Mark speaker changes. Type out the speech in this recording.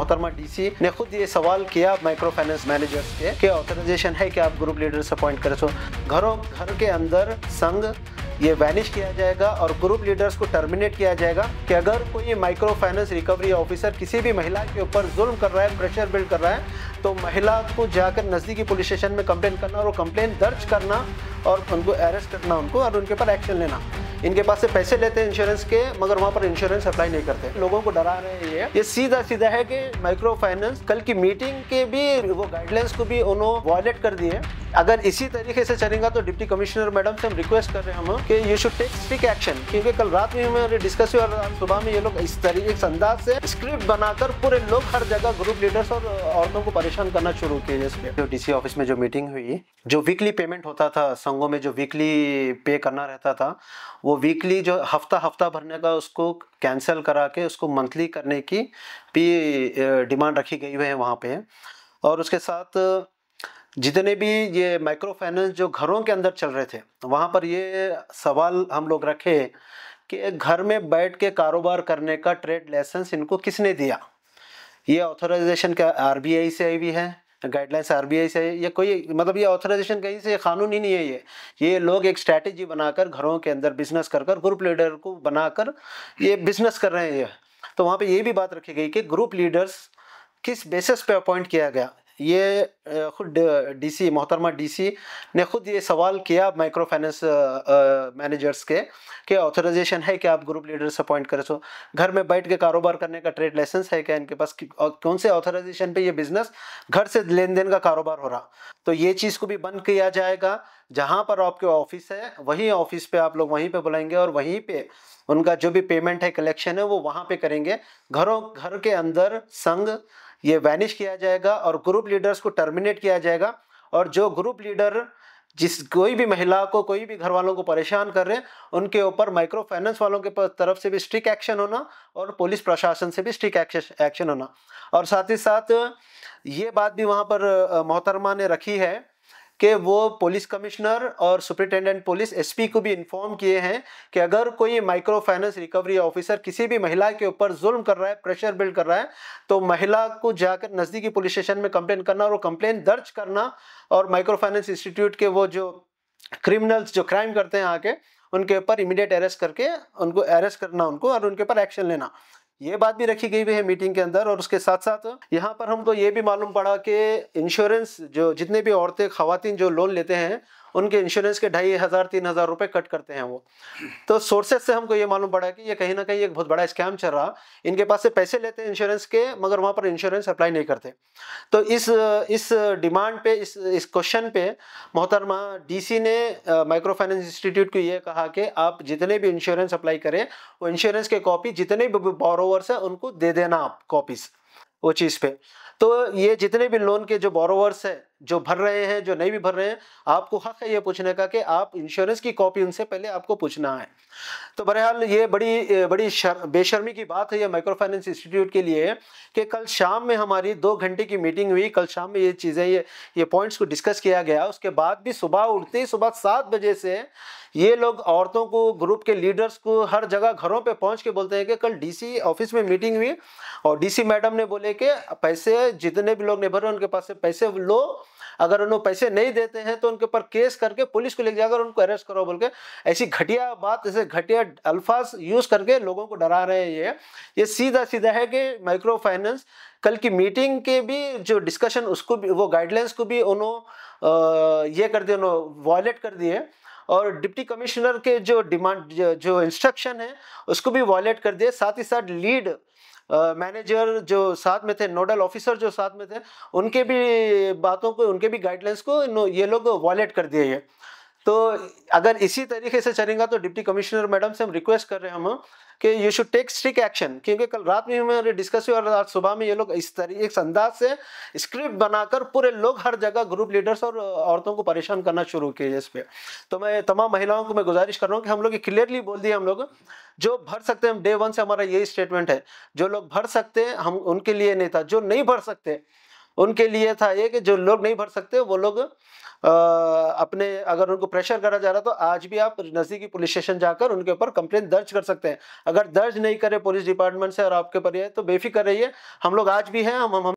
Speaker 1: मोहतरमा डीसी ने खुद ये सवाल किया माइक्रो फाइनेंस मैनेजर से कि ऑथराइजेशन है कि आप ग्रुप लीडर्स अपॉइंट करें तो घरों घर के अंदर संघ ये वैनिश किया जाएगा और ग्रुप लीडर्स को टर्मिनेट किया जाएगा कि अगर कोई माइक्रो फाइनेंस रिकवरी ऑफिसर किसी भी महिला के ऊपर जुल्म कर रहा है प्रेशर बिल्ड कर रहा है तो महिला को जाकर नज़दीकी पुलिस स्टेशन में कंप्लेन करना और वो कंप्लेन दर्ज करना और उनको अरेस्ट करना उनको और उनके ऊपर एक्शन लेना इनके पास से पैसे लेते हैं इंश्योरेंस के मगर वहाँ पर इंश्योरेंस अप्लाई नहीं करते लोगों को डरा रहे हैं ये ये सीधा सीधा है कि माइक्रो फाइनेंस कल की मीटिंग के भी वो गाइडलाइंस को भी उन्होंने वॉयलेट कर दिए अगर इसी तरीके से चलेगा तो डिप्टी कमिश्नर मैडम से हम रिक्वेस्ट कर रहे हैं हम कि you should take strict action क्योंकि कल रात में हमारे डिस्कस हुआ सुबह में ये लोग इस तरीके से अंदाज से स्क्रिप्ट बनाकर पूरे लोग हर जगह ग्रुप लीडर्स और औरतों को परेशान करना शुरू किए इसमें जो डीसी ऑफिस में जो मीटिंग हुई जो वीकली पेमेंट होता था संघों में जो वीकली पे करना रहता था वो वो वीकली जो हफ्ता हफ्ता भरने का उसको कैंसिल करा के उसको मंथली करने की भी डिमांड रखी गई है वहाँ पे और उसके साथ जितने भी ये माइक्रो फाइनेंस जो घरों के अंदर चल रहे थे वहाँ पर ये सवाल हम लोग रखे कि घर में बैठ के कारोबार करने का ट्रेड लाइसेंस इनको किसने दिया ये ऑथोराइजेशन क्या आर से आई हुई है गाइडलाइंस आरबीआई से ये कोई मतलब ये ऑथराइजेशन कहीं से कानून ही नहीं है ये ये लोग एक स्ट्रैटेजी बनाकर घरों के अंदर बिजनेस कर कर ग्रुप लीडर को बनाकर ये बिजनेस कर रहे हैं ये तो वहाँ पे ये भी बात रखी गई कि ग्रुप लीडर्स किस बेसिस पे अपॉइंट किया गया ये खुद डीसी मोहतरमा डीसी ने खुद ये सवाल किया माइक्रो फाइनेंस मैनेजर्स के कि ऑथराइजेशन है कि आप ग्रुप लीडर्स अपॉइंट करें सो घर में बैठ के कारोबार करने का ट्रेड लाइसेंस है क्या इनके पास कौन से ऑथराइजेशन पे ये बिजनेस घर से लेन देन का कारोबार हो रहा तो ये चीज़ को भी बंद किया जाएगा जहाँ पर आपके ऑफिस है वहीं ऑफिस पे आप लोग वहीं पर बुलाएंगे और वहीं पे उनका जो भी पेमेंट है कलेक्शन है वो वहाँ पर करेंगे घरों घर के अंदर संघ ये वैनिश किया जाएगा और ग्रुप लीडर्स को टर्मिनेट किया जाएगा और जो ग्रुप लीडर जिस कोई भी महिला को कोई भी घर वालों को परेशान कर रहे हैं उनके ऊपर माइक्रो फाइनेंस वालों के तरफ से भी स्ट्रिक एक्शन होना और पुलिस प्रशासन से भी स्ट्रिक एक्शन होना और साथ ही साथ ये बात भी वहाँ पर मोहतरमा ने रखी है कि वो पुलिस कमिश्नर और सुप्रिटेंडेंट पुलिस एसपी को भी इन्फॉर्म किए हैं कि अगर कोई माइक्रो फाइनेंस रिकवरी ऑफिसर किसी भी महिला के ऊपर जुल्म कर रहा है प्रेशर बिल्ड कर रहा है तो महिला को जाकर नज़दीकी पुलिस स्टेशन में कंप्लेन करना और कंप्लेन दर्ज करना और माइक्रो फाइनेंस इंस्टीट्यूट के वो जो क्रिमिनल्स जो क्राइम करते हैं आके उनके ऊपर इमीडिएट अरेस्ट करके उनको अरेस्ट करना उनको और उनके ऊपर एक्शन लेना ये बात भी रखी गई हुई है मीटिंग के अंदर और उसके साथ साथ यहाँ पर हमको ये भी मालूम पड़ा कि इंश्योरेंस जो जितने भी औरतें खातन जो लोन लेते हैं उनके इंश्योरेंस के ढाई हज़ार तीन हज़ार रुपये कट करते हैं वो तो सोर्सेस से हमको ये मालूम पड़ा कि ये कहीं ना कहीं एक बहुत बड़ा स्कैम चल रहा इनके पास से पैसे लेते हैं इंश्योरेंस के मगर वहाँ पर इंश्योरेंस अप्लाई नहीं करते तो इस इस डिमांड पे इस इस क्वेश्चन पे मोहतरमा डीसी ने माइक्रो फाइनेंस इंस्टीट्यूट को यह कहा कि आप जितने भी इंश्योरेंस अप्लाई करें वो इंश्योरेंस के कॉपी जितने भी बोरोवर्स हैं उनको दे देना आप कॉपीज़ वो चीज़ पे तो ये जितने भी लोन के जो बोरोवर्स है जो भर रहे हैं जो नहीं भी भर रहे हैं आपको हक है ये पूछने का कि आप इंश्योरेंस की कॉपी उनसे पहले आपको पूछना है तो बहरहाल ये बड़ी बड़ी शर, बेशर्मी की बात है ये माइक्रो फाइनेंस इंस्टीट्यूट के लिए कि कल शाम में हमारी दो घंटे की मीटिंग हुई कल शाम में ये चीज़ें ये ये पॉइंट्स को डिस्कस किया गया उसके बाद भी सुबह उठते ही सुबह सात बजे से ये लोग औरतों को ग्रुप के लीडर्स को हर जगह घरों पे पहुंच के बोलते हैं कि कल डीसी ऑफिस में मीटिंग हुई और डीसी मैडम ने बोले कि पैसे जितने भी लोग ने भरे उनके पास से पैसे लो अगर उन्होंने पैसे नहीं देते हैं तो उनके ऊपर केस करके पुलिस को ले जाकर उनको अरेस्ट करो बोल के ऐसी घटिया बात ऐसे घटिया अल्फाज यूज करके लोगों को डरा रहे हैं ये ये सीधा सीधा है कि माइक्रो फाइनेंस कल की मीटिंग के भी जो डिस्कशन उसको भी वो गाइडलाइंस को भी उन्होंने ये कर दिया उन्होंने वॉयलेट कर दिए और डिप्टी कमिश्नर के जो डिमांड जो इंस्ट्रक्शन है उसको भी वॉयलेट कर दिए साथ ही साथ लीड मैनेजर जो साथ में थे नोडल ऑफिसर जो साथ में थे उनके भी बातों को उनके भी गाइडलाइंस को ये लोग वॉलेट कर दिए हैं तो अगर इसी तरीके से चलेगा तो डिप्टी कमिश्नर मैडम से हम रिक्वेस्ट कर रहे हैं हम कि you should take strict action क्योंकि कल रात में हमारे डिस्कस हुई और आज सुबह में ये लोग इस तरीके इस अंदाज से स्क्रिप्ट बनाकर पूरे लोग हर जगह ग्रुप लीडर्स और औरतों को परेशान करना शुरू किए इस पर तो मैं तमाम महिलाओं को मैं गुजारिश कर रहा हूँ कि हम लोग क्लियरली बोल दिए हम लोग जो भर सकते हैं डे वन से हमारा यही स्टेटमेंट है जो लोग भर सकते हैं हम उनके लिए नहीं था जो नहीं भर सकते उनके लिए था ये कि जो लोग नहीं भर सकते वो लोग अपने अगर उनको प्रेशर करा जा रहा तो आज भी आप नज़दीकी पुलिस स्टेशन जाकर उनके ऊपर कंप्लेन दर्ज कर सकते हैं अगर दर्ज नहीं करे पुलिस डिपार्टमेंट से और आपके पर यह तो बेफिक्र रहिए हम लोग आज भी हैं हम हम